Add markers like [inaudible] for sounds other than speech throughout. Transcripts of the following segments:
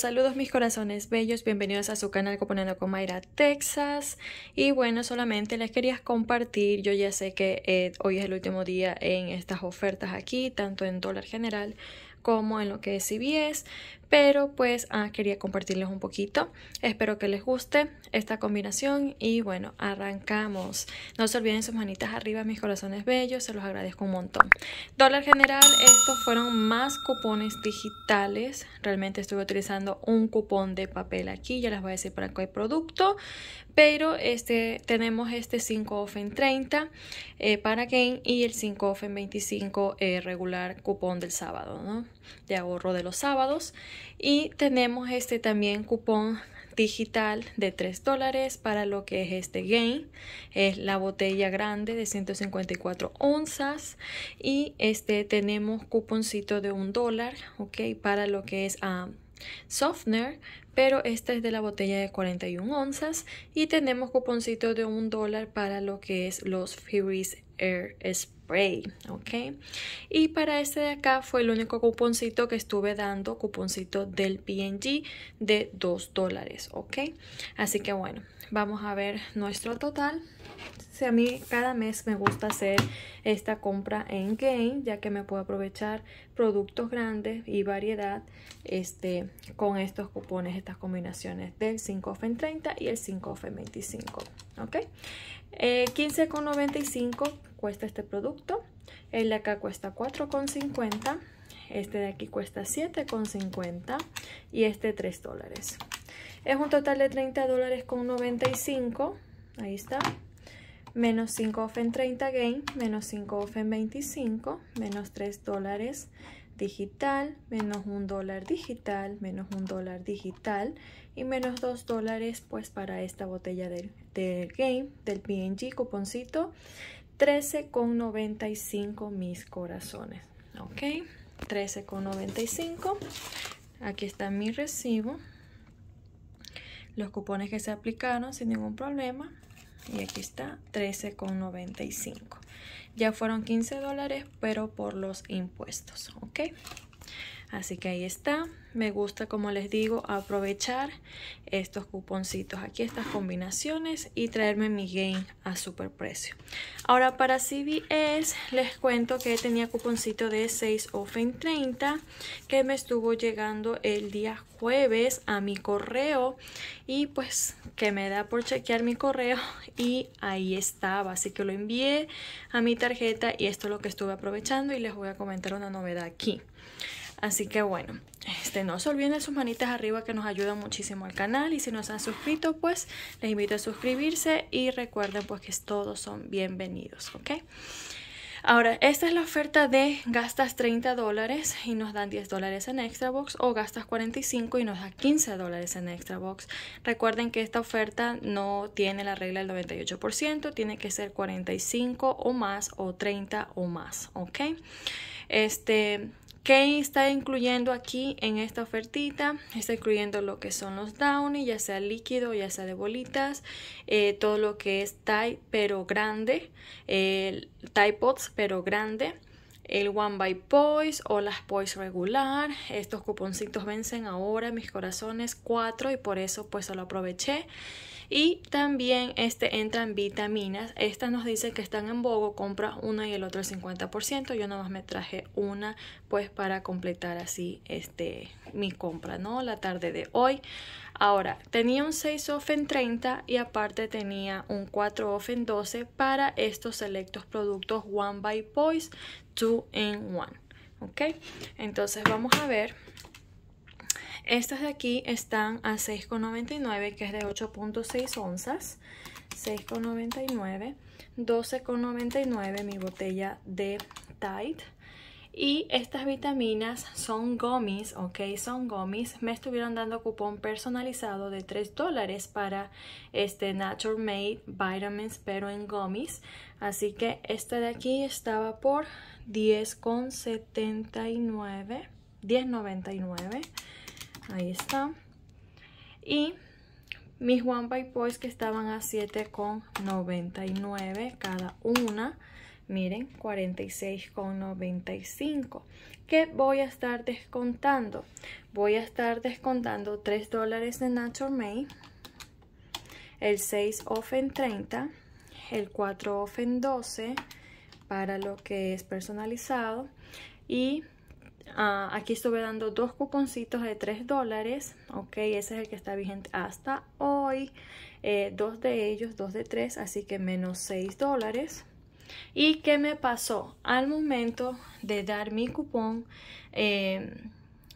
Saludos, mis corazones bellos, bienvenidos a su canal Componiendo con Mayra, Texas. Y bueno, solamente les quería compartir, yo ya sé que eh, hoy es el último día en estas ofertas aquí, tanto en dólar general como en lo que es CBS, pero pues ah, quería compartirles un poquito. Espero que les guste esta combinación y bueno, arrancamos. No se olviden sus manitas arriba, mis corazones bellos, se los agradezco un montón. Dólar general, estos fueron más cupones digitales. Realmente estuve utilizando un cupón de papel aquí, ya les voy a decir para qué producto, pero este tenemos este 5 off en 30 eh, para Game y el 5 off en 25 eh, regular cupón del sábado, ¿no? De ahorro de los sábados. Y tenemos este también cupón digital de 3 dólares para lo que es este Gain. es la botella grande de 154 onzas y este tenemos cuponcito de un dólar ok para lo que es a ah, softener pero esta es de la botella de 41 onzas y tenemos cuponcito de un dólar para lo que es los Furies Air ¿ok? Y para este de acá fue el único cuponcito que estuve dando, cuponcito del PNG de 2 dólares, ¿ok? Así que bueno, vamos a ver nuestro total si a mí cada mes me gusta hacer esta compra en Gain ya que me puedo aprovechar productos grandes y variedad este, con estos cupones, estas combinaciones del 5F en 30 y el 5F en 25. ¿ok? 15,95 eh, cuesta este producto. El de acá cuesta 4,50. Este de aquí cuesta 7,50 y este 3 dólares. Es un total de 30 dólares con 95. Ahí está menos 5 off en 30 game, menos 5 off en 25, menos 3 dólares digital, menos 1 dólar digital, menos 1 dólar digital y menos 2 dólares pues para esta botella del, del game, del PNG cuponcito, 13,95 mis corazones, ok, 13,95, aquí está mi recibo, los cupones que se aplicaron sin ningún problema, y aquí está 13,95 ya fueron 15 dólares pero por los impuestos ok Así que ahí está. Me gusta, como les digo, aprovechar estos cuponcitos aquí, estas combinaciones y traerme mi gain a super precio. Ahora para CVS les cuento que tenía cuponcito de 6 off en 30 que me estuvo llegando el día jueves a mi correo y pues que me da por chequear mi correo y ahí estaba. Así que lo envié a mi tarjeta y esto es lo que estuve aprovechando y les voy a comentar una novedad aquí. Así que bueno, este, no se olviden de sus manitas arriba que nos ayuda muchísimo al canal y si no se han suscrito pues les invito a suscribirse y recuerden pues que todos son bienvenidos, ¿ok? Ahora, esta es la oferta de gastas 30 dólares y nos dan 10 dólares en extra box o gastas 45 y nos da 15 dólares en extra box. Recuerden que esta oferta no tiene la regla del 98%, tiene que ser 45 o más o 30 o más, ¿ok? Este, ¿Qué está incluyendo aquí en esta ofertita? Está incluyendo lo que son los downy, ya sea líquido, ya sea de bolitas, eh, todo lo que es tie pero grande, el tie pots pero grande, el One by Poise o las Poise regular. Estos cuponcitos vencen ahora, mis corazones, 4 y por eso pues lo aproveché. Y también este, entran vitaminas. Estas nos dicen que están en Bogo, compra una y el otro el 50%. Yo nada más me traje una pues para completar así este, mi compra, ¿no? La tarde de hoy. Ahora, tenía un 6 off en 30 y aparte tenía un 4 off en 12 para estos selectos productos One by Boys 2 in one ¿Ok? Entonces vamos a ver estas de aquí están a 6,99, que es de 8.6 onzas. 6,99. 12,99 mi botella de Tide. Y estas vitaminas son gummies, ok, son gummies. Me estuvieron dando cupón personalizado de 3 dólares para este Nature Made Vitamins, pero en gummies. Así que esta de aquí estaba por 10,79, 10,99 ahí está. Y mis One by Boys que estaban a 7,99 cada una. Miren, 46,95. ¿Qué voy a estar descontando? Voy a estar descontando 3 dólares de Natural May, el 6 off en 30, el 4 off en 12 para lo que es personalizado y Ah, aquí estuve dando dos cuponcitos de 3 dólares, ok, ese es el que está vigente hasta hoy, eh, dos de ellos, dos de tres, así que menos 6 dólares. ¿Y qué me pasó? Al momento de dar mi cupón eh,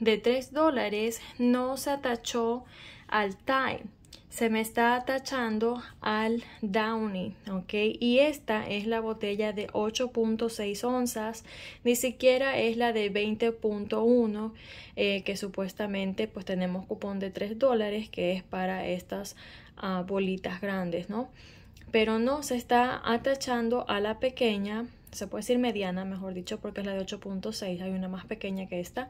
de 3 dólares, no se atachó al time se me está atachando al Downy, ¿ok? Y esta es la botella de 8.6 onzas, ni siquiera es la de 20.1, eh, que supuestamente pues tenemos cupón de 3 dólares, que es para estas ah, bolitas grandes, ¿no? Pero no, se está atachando a la pequeña, se puede decir mediana, mejor dicho, porque es la de 8.6, hay una más pequeña que esta,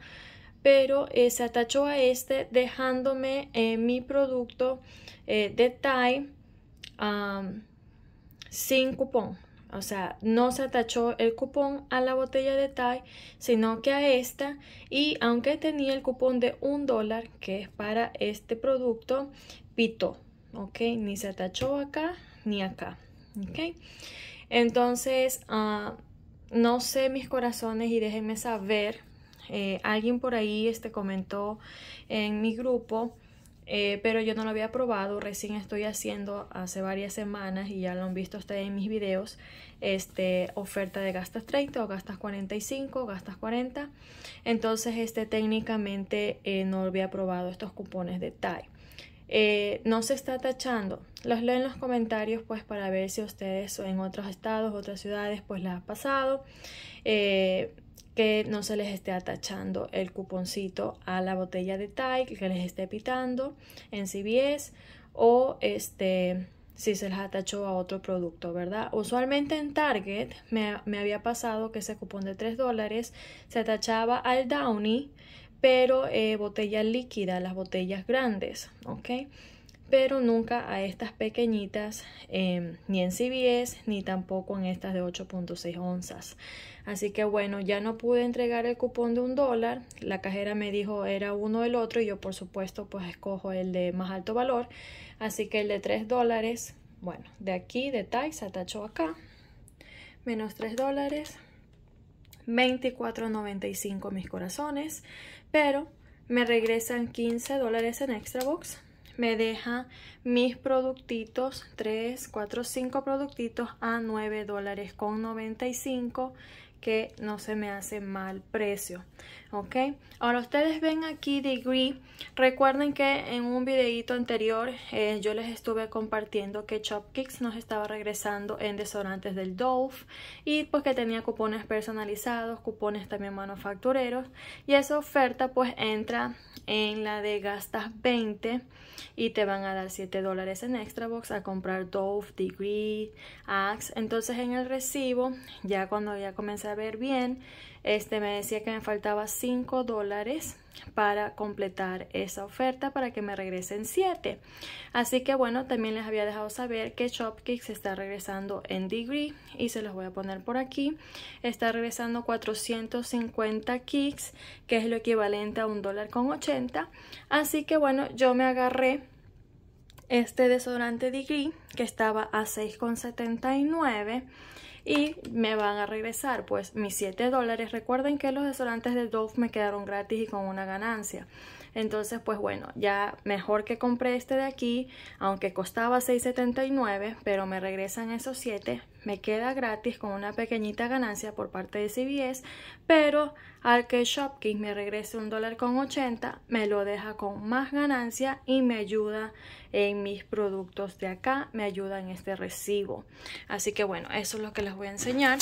pero eh, se atachó a este dejándome eh, mi producto eh, de Thai sin cupón. O sea, no se atachó el cupón a la botella de Thai, sino que a esta. Y aunque tenía el cupón de un dólar, que es para este producto, pitó. ¿Ok? Ni se atachó acá ni acá. ¿Ok? Entonces, ah, no sé mis corazones y déjenme saber eh, alguien por ahí este, comentó en mi grupo, eh, pero yo no lo había probado, recién estoy haciendo hace varias semanas y ya lo han visto ustedes en mis videos, este, oferta de gastas 30 o gastas 45, gastas 40. Entonces, este, técnicamente eh, no había probado estos cupones de TAI. no se está tachando. Los leo en los comentarios pues para ver si ustedes en otros estados, otras ciudades pues la ha pasado que no se les esté atachando el cuponcito a la botella de Tide que les esté pitando en CVS o este si se les atachó a otro producto, ¿verdad? Usualmente en Target me, había pasado que ese cupón de 3 dólares se atachaba al Downy, pero eh, botella líquida, las botellas grandes, ¿ok? pero nunca a estas pequeñitas, em, ni en CBS, ni tampoco en estas de 8.6 onzas. Así que bueno, ya no pude entregar el cupón de un dólar, la cajera me dijo era uno el otro y yo por supuesto pues escojo el de más alto valor, así que el de 3 dólares, bueno, de aquí, de se atacho acá, menos 3 dólares, 24.95 mis corazones, pero me regresan 15 dólares en extra box me deja mis productitos, 3, 4, 5 productitos a 9 dólares con 95 que no se me hace mal precio ok ahora ustedes ven aquí degree recuerden que en un videito anterior eh, yo les estuve compartiendo que Chopkicks nos estaba regresando en desodorantes del Dove y pues que tenía cupones personalizados cupones también manufactureros y esa oferta pues entra en la de gastas 20 y te van a dar 7 dólares en extra box a comprar Dove, Degree, Axe entonces en el recibo ya cuando ya comencé ver bien, este me decía que me faltaba 5 dólares para completar esa oferta para que me regresen 7. Así que bueno, también les había dejado saber que shopkicks está regresando en Degree y se los voy a poner por aquí. Está regresando 450 kicks, que es lo equivalente a un dólar con 80. Así que bueno, yo me agarré este desodorante Degree que estaba a 6,79 y me van a regresar pues mis 7 dólares. Recuerden que los desodorantes de Dove me quedaron gratis y con una ganancia. Entonces, pues bueno, ya mejor que compré este de aquí, aunque costaba $6.79, pero me regresan esos 7, me queda gratis con una pequeñita ganancia por parte de CBS, pero al que Shopkins me regrese un dólar con 80, me lo deja con más ganancia y me ayuda en mis productos de acá, me ayuda en este recibo. Así que bueno, eso es lo que les voy a enseñar.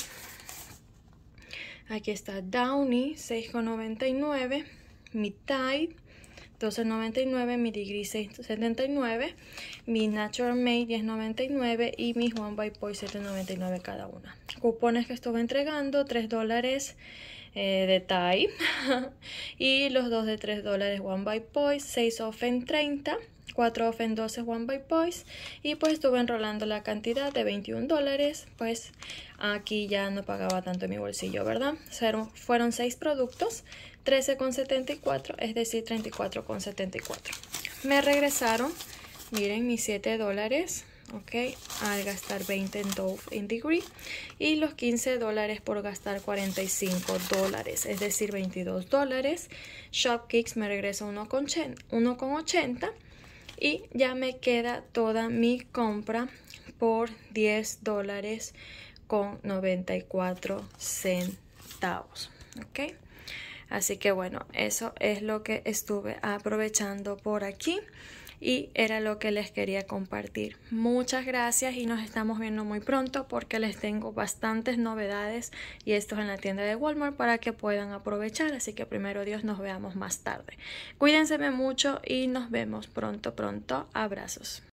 Aquí está Downy 6,99, mi Tide $12.99, mi Degree 679, mi Natural Made 10.99 y mis One by Poi 7.99 cada una. Cupones que estuve entregando, 3 dólares eh, de Thai [laughs] y los dos de 3 dólares One by Poi, 6 off en 30. 4 off en 12 One by poi y pues estuve enrolando la cantidad de 21 dólares pues aquí ya no pagaba tanto en mi bolsillo verdad fueron 6 productos 13,74, es decir, 34,74. Me regresaron, miren, mis 7 dólares, ¿ok? Al gastar 20 en Dove in Degree y los 15 dólares por gastar 45 dólares, es decir, 22 dólares. Shopkicks me regresa 1,80 y ya me queda toda mi compra por 10 dólares con 94 centavos, ¿ok? Así que bueno, eso es lo que estuve aprovechando por aquí y era lo que les quería compartir. Muchas gracias y nos estamos viendo muy pronto porque les tengo bastantes novedades y esto es en la tienda de Walmart para que puedan aprovechar. Así que primero Dios nos veamos más tarde. Cuídense mucho y nos vemos pronto, pronto. Abrazos.